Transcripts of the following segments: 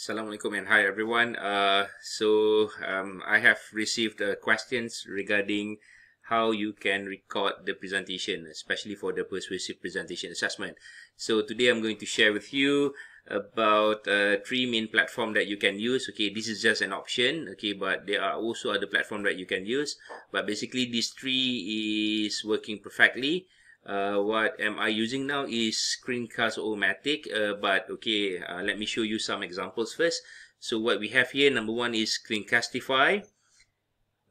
Assalamualaikum and hi everyone. Uh, so um, I have received uh, questions regarding how you can record the presentation, especially for the persuasive presentation assessment. So today I'm going to share with you about uh, three main platform that you can use. Okay, this is just an option. Okay, but there are also other platform that you can use. But basically, these three is working perfectly uh, what am I using now is Screencast-O-Matic uh, but okay uh, let me show you some examples first so what we have here number one is Screencastify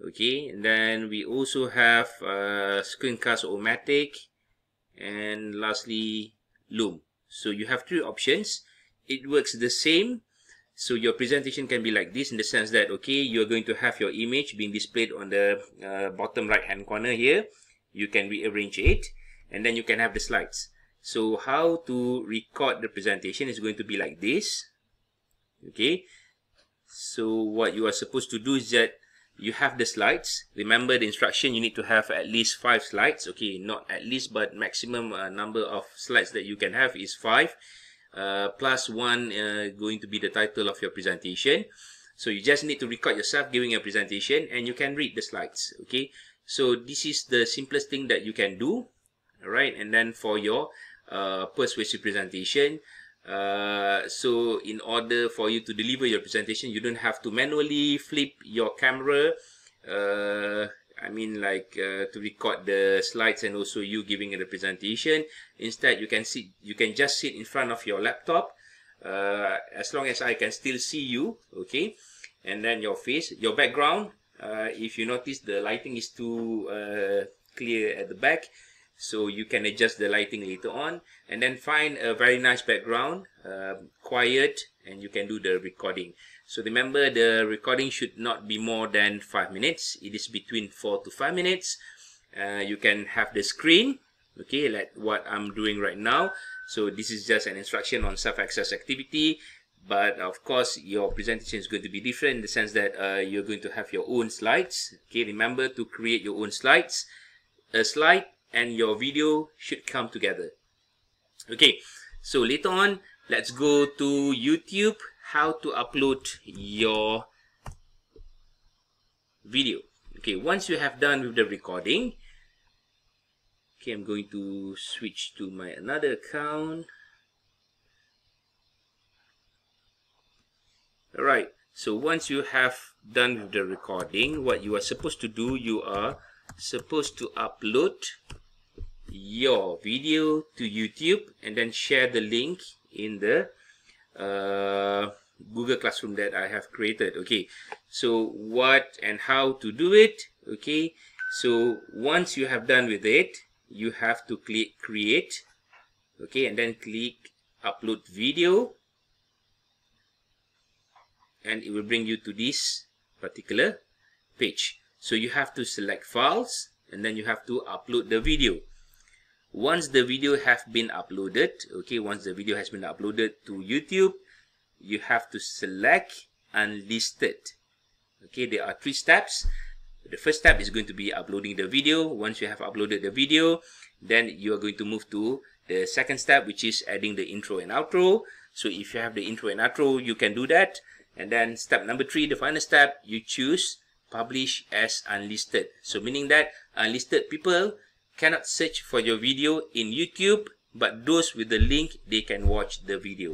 okay then we also have uh, Screencast-O-Matic and lastly Loom so you have three options it works the same so your presentation can be like this in the sense that okay you're going to have your image being displayed on the uh, bottom right hand corner here you can rearrange it and then you can have the slides. So how to record the presentation is going to be like this. Okay. So what you are supposed to do is that you have the slides. Remember the instruction, you need to have at least five slides. Okay, not at least, but maximum uh, number of slides that you can have is five. Uh, plus one uh, going to be the title of your presentation. So you just need to record yourself giving a presentation and you can read the slides. Okay, so this is the simplest thing that you can do. Alright, and then for your uh, persuasive presentation, uh, so in order for you to deliver your presentation, you don't have to manually flip your camera. Uh, I mean, like uh, to record the slides and also you giving the presentation. Instead, you can sit, you can just sit in front of your laptop. Uh, as long as I can still see you, okay, and then your face, your background. Uh, if you notice, the lighting is too uh, clear at the back. so you can adjust the lighting later on and then find a very nice background um, quiet and you can do the recording so remember the recording should not be more than five minutes it is between four to five minutes uh, you can have the screen okay like what I'm doing right now so this is just an instruction on self-access activity but of course your presentation is going to be different in the sense that uh, you're going to have your own slides okay remember to create your own slides a slide and your video should come together. Okay, so later on, let's go to YouTube, how to upload your video. Okay, once you have done with the recording, okay, I'm going to switch to my another account. Alright, so once you have done with the recording, what you are supposed to do, you are supposed to upload your video to YouTube and then share the link in the uh, Google Classroom that I have created. Okay, so what and how to do it? Okay, so once you have done with it, you have to click create. Okay, and then click upload video. And it will bring you to this particular page. So you have to select files and then you have to upload the video once the video have been uploaded okay once the video has been uploaded to youtube you have to select unlisted okay there are three steps the first step is going to be uploading the video once you have uploaded the video then you are going to move to the second step which is adding the intro and outro so if you have the intro and outro you can do that and then step number three the final step you choose publish as unlisted so meaning that unlisted people cannot search for your video in YouTube, but those with the link, they can watch the video.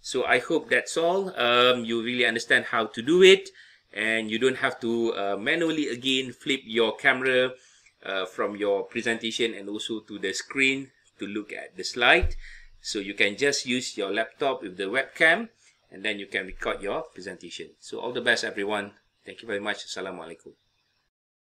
So I hope that's all. Um, you really understand how to do it and you don't have to uh, manually again flip your camera uh, from your presentation and also to the screen to look at the slide. So you can just use your laptop with the webcam and then you can record your presentation. So all the best everyone. Thank you very much. Assalamualaikum.